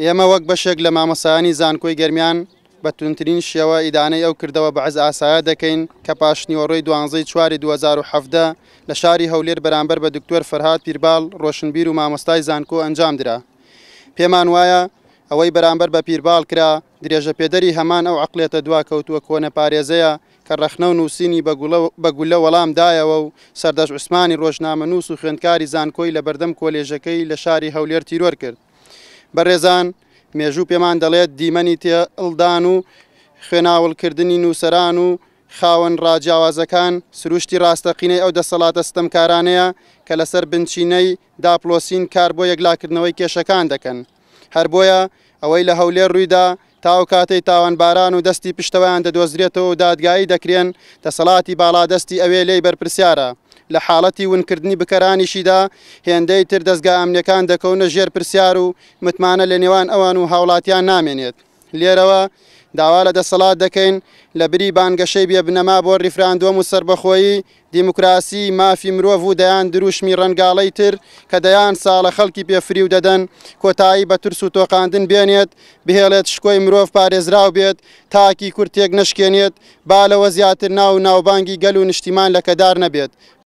ئێمە وەک بەشێک لە مامەسایانی زانکۆی گەرمیان بە تونترین شێوە ئیدانەی ئەو کردەوە بەعز ئاسایە دەکەین کە پاشنیوەڕۆی دوانزەی چواری 2017 لە شاری هەولێر بەرامبەر بە دکتۆر فەرهاد پیرباڵ ڕۆشنبیر و مامۆستای زانکۆ ئەنجام درا. پێمان وایە ئەوەی بەرامبەر بە پیرباڵ کرا درێژە پێدەری هەمان ئەو عقلێتە دواکەوتووە کۆنە پارێزەیە کە ڕەخنە و نووسینی بە گولە وەڵامدایەوە و سەردەش عوسمانی ڕۆژنامە نووس و خوێندکاری زانکۆی لە بەردەم کۆلێژەکەی لە شاری هەولێر تیرۆر کرد. بەڕێزان مێژوو پێمان دەڵێت دیمەنی تێڵدان و خوێناوڵکردنی نووسران و خاوەن ڕاجیاوازەکان سروشتی ڕاستەقینەی ئەو دەسەڵاتە ستەمکارانەیە کە لەسەر بنچینەی داپلۆسین کار بۆ یەکلاکردنەوەی کێشەکان دەکەن. هەر بۆیە ئەوەی لە هەولێر ڕوویدا تاو کاتەی تاوانباران و دەستی پشتەوەیان دەدۆزرێتەوە و دادگایی دەکرێن دەسەڵاتی باادەستی ئەوێ لی بەرپرسیارە. لە حاڵەتی ونکردنی بکەرانیشیدا هێندەی تر دەستگا ئەمنیەکان دەکەونە ژێر پرسیار و متمانە لە نێوان ئەوان و هاوڵاتیان نامێنێت لێرەوە داوا لە دەسەڵات دەکەین لە بری بانگەشەی بێبنەما بۆ ریفراندۆم و سربەخۆیی دیموکراسی مافی مرۆڤ و دەیان دروشمی ڕنگاڵی تر کە دەیان ساڵە خەڵکی پێفری و دەدەن کۆتایی بە ترس و تۆقااندن بێنێت بهێڵێت شکۆی مرۆڤ پارێزراو بێت تاکی کورتێک نشکێنێت بالەوە زیاتر ناو ناوبانگی گەل و نیشتیمان لەکەدار نەبێت